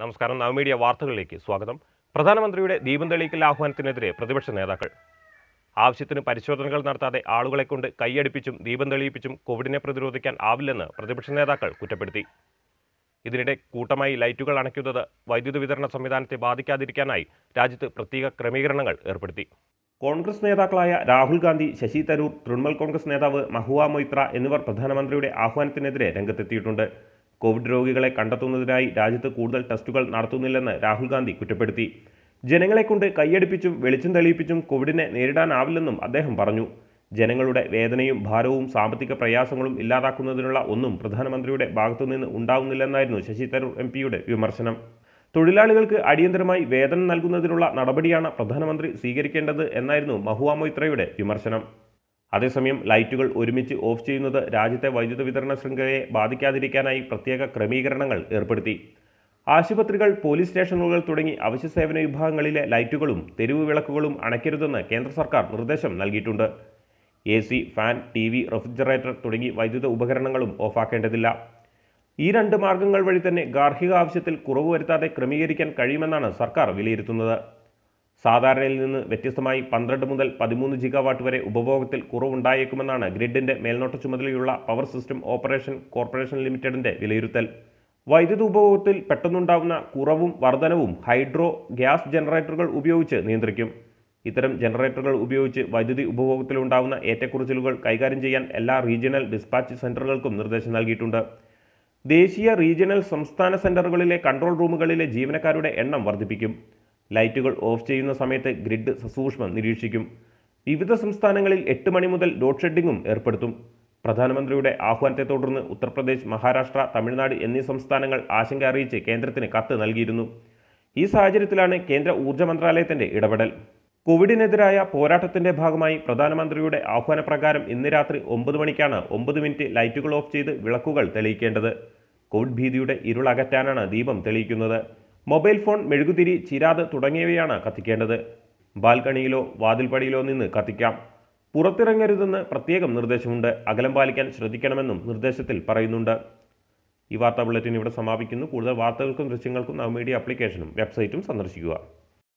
നമസ്കാരം നവമീഡിയ വാർത്തകളിലേക്ക് സ്വാഗതം പ്രധാനമന്ത്രിയുടെ ദീപം തെളിയിക്കൽ ആഹ്വാനത്തിനെതിരെ പ്രതിപക്ഷ നേതാക്കൾ ആവശ്യത്തിന് പരിശോധനകൾ നടത്താതെ ആളുകളെ കൊണ്ട് കൈയടിപ്പിച്ചും ദീപം തെളിയിപ്പിച്ചും കോവിഡിനെ പ്രതിരോധിക്കാൻ ആവില്ലെന്ന് പ്രതിപക്ഷ നേതാക്കൾ കുറ്റപ്പെടുത്തി ഇതിനിടെ കൂട്ടമായി ലൈറ്റുകൾ അണയ്ക്കുന്നത് വൈദ്യുതി വിതരണ സംവിധാനത്തെ ബാധിക്കാതിരിക്കാനായി രാജ്യത്ത് പ്രത്യേക ക്രമീകരണങ്ങൾ ഏർപ്പെടുത്തി കോൺഗ്രസ് നേതാക്കളായ രാഹുൽ ഗാന്ധി ശശി തരൂർ തൃണമൂൽ കോൺഗ്രസ് നേതാവ് മഹുവ മൊയ്ത്ര എന്നിവർ പ്രധാനമന്ത്രിയുടെ ആഹ്വാനത്തിനെതിരെ രംഗത്തെത്തിയിട്ടുണ്ട് കോവിഡ് രോഗികളെ കണ്ടെത്തുന്നതിനായി രാജ്യത്ത് കൂടുതൽ ടെസ്റ്റുകൾ നടത്തുന്നില്ലെന്ന് രാഹുൽ ഗാന്ധി കുറ്റപ്പെടുത്തി ജനങ്ങളെക്കൊണ്ട് കൈയടിപ്പിച്ചും വെളിച്ചം തെളിയിപ്പിച്ചും കോവിഡിനെ നേരിടാനാവില്ലെന്നും അദ്ദേഹം പറഞ്ഞു ജനങ്ങളുടെ വേദനയും ഭാരവും സാമ്പത്തിക പ്രയാസങ്ങളും ഇല്ലാതാക്കുന്നതിനുള്ള ഒന്നും പ്രധാനമന്ത്രിയുടെ ഭാഗത്തുനിന്ന് ഉണ്ടാകുന്നില്ലെന്നായിരുന്നു ശശി തരൂർ എം പിയുടെ വിമർശനം തൊഴിലാളികൾക്ക് അടിയന്തരമായി വേതനം നൽകുന്നതിനുള്ള നടപടിയാണ് പ്രധാനമന്ത്രി സ്വീകരിക്കേണ്ടത് എന്നായിരുന്നു മഹുവാമൊയ്ത്രയുടെ വിമർശനം അതേസമയം ലൈറ്റുകൾ ഒരുമിച്ച് ഓഫ് ചെയ്യുന്നത് രാജ്യത്തെ വൈദ്യുത വിതരണ ശൃംഖലയെ ബാധിക്കാതിരിക്കാനായി പ്രത്യേക ക്രമീകരണങ്ങൾ ഏർപ്പെടുത്തി ആശുപത്രികൾ പോലീസ് സ്റ്റേഷനുകൾ തുടങ്ങി അവശ്യ സേവന വിഭാഗങ്ങളിലെ ലൈറ്റുകളും തെരുവ് വിളക്കുകളും അണയ്ക്കരുതെന്ന് കേന്ദ്ര സർക്കാർ നിർദ്ദേശം നൽകിയിട്ടുണ്ട് A C fan T V refrigerator തുടങ്ങി വൈദ്യുത ഉപകരണങ്ങളും ഓഫാക്കേണ്ടതില്ല ഈ രണ്ട് മാർഗങ്ങൾ വഴി തന്നെ ഗാർഹിക ആവശ്യത്തിൽ കുറവ് വരുത്താതെ ക്രമീകരിക്കാൻ കഴിയുമെന്നാണ് സർക്കാർ വിലയിരുത്തുന്നത് സാധാരണയിൽ നിന്ന് വ്യത്യസ്തമായി പന്ത്രണ്ട് മുതൽ പതിമൂന്ന് ജിഗാവാട്ട് വരെ ഉപഭോഗത്തിൽ കുറവുണ്ടായേക്കുമെന്നാണ് ഗ്രിഡിൻ്റെ മേൽനോട്ട ചുമതലയുള്ള പവർ സിസ്റ്റം ഓപ്പറേഷൻ കോർപ്പറേഷൻ ലിമിറ്റഡിൻ്റെ വിലയിരുത്തൽ വൈദ്യുത ഉപഭോഗത്തിൽ പെട്ടെന്നുണ്ടാകുന്ന കുറവും വർധനവും ഹൈഡ്രോ ഗ്യാസ് ജനറേറ്ററുകൾ ഉപയോഗിച്ച് നിയന്ത്രിക്കും ഇത്തരം ജനറേറ്ററുകൾ ഉപയോഗിച്ച് വൈദ്യുതി ഉപഭോഗത്തിലുണ്ടാകുന്ന ഏറ്റക്കുറച്ചിലുകൾ കൈകാര്യം ചെയ്യാൻ എല്ലാ റീജിയണൽ ഡിസ്പാച്ച് സെൻ്ററുകൾക്കും നിർദ്ദേശം നൽകിയിട്ടുണ്ട് ദേശീയ റീജിയണൽ സംസ്ഥാന സെൻ്ററുകളിലെ കൺട്രോൾ റൂമുകളിലെ ജീവനക്കാരുടെ എണ്ണം വർദ്ധിപ്പിക്കും ലൈറ്റുകൾ ഓഫ് ചെയ്യുന്ന സമയത്ത് ഗ്രിഡ് സസൂക്ഷ്മം നിരീക്ഷിക്കും വിവിധ സംസ്ഥാനങ്ങളിൽ എട്ട് മണി മുതൽ ലോഡ് ഷെഡിങ്ങും ഏർപ്പെടുത്തും പ്രധാനമന്ത്രിയുടെ ആഹ്വാനത്തെ തുടർന്ന് ഉത്തർപ്രദേശ് മഹാരാഷ്ട്ര തമിഴ്നാട് എന്നീ സംസ്ഥാനങ്ങൾ ആശങ്ക അറിയിച്ച് കേന്ദ്രത്തിന് കത്ത് നൽകിയിരുന്നു ഈ സാഹചര്യത്തിലാണ് കേന്ദ്ര ഊർജ്ജ മന്ത്രാലയത്തിന്റെ ഇടപെടൽ കോവിഡിനെതിരായ പോരാട്ടത്തിന്റെ ഭാഗമായി പ്രധാനമന്ത്രിയുടെ ആഹ്വാനപ്രകാരം ഇന്ന് രാത്രി ഒമ്പത് മണിക്കാണ് ഒമ്പത് മിനിറ്റ് ലൈറ്റുകൾ ഓഫ് ചെയ്ത് വിളക്കുകൾ തെളിയിക്കേണ്ടത് കോവിഡ് ഭീതിയുടെ ഇരുളകറ്റാനാണ് ദീപം തെളിയിക്കുന്നത് മൊബൈൽ ഫോൺ മെഴുകുതിരി ചിരാത് തുടങ്ങിയവയാണ് കത്തിക്കേണ്ടത് ബാൽക്കണിയിലോ വാതിൽപ്പടിയിലോ നിന്ന് കത്തിക്കാം പുറത്തിറങ്ങരുതെന്ന് പ്രത്യേകം നിർദ്ദേശമുണ്ട് അകലം പാലിക്കാൻ ശ്രദ്ധിക്കണമെന്നും നിർദ്ദേശത്തിൽ പറയുന്നുണ്ട് ഈ വാർത്താ ബുള്ളറ്റിൻ ഇവിടെ സമാപിക്കുന്നു കൂടുതൽ വാർത്തകൾക്കും ദൃശ്യങ്ങൾക്കും നവ മീഡിയ ആപ്ലിക്കേഷനും വെബ്സൈറ്റും സന്ദർശിക്കുക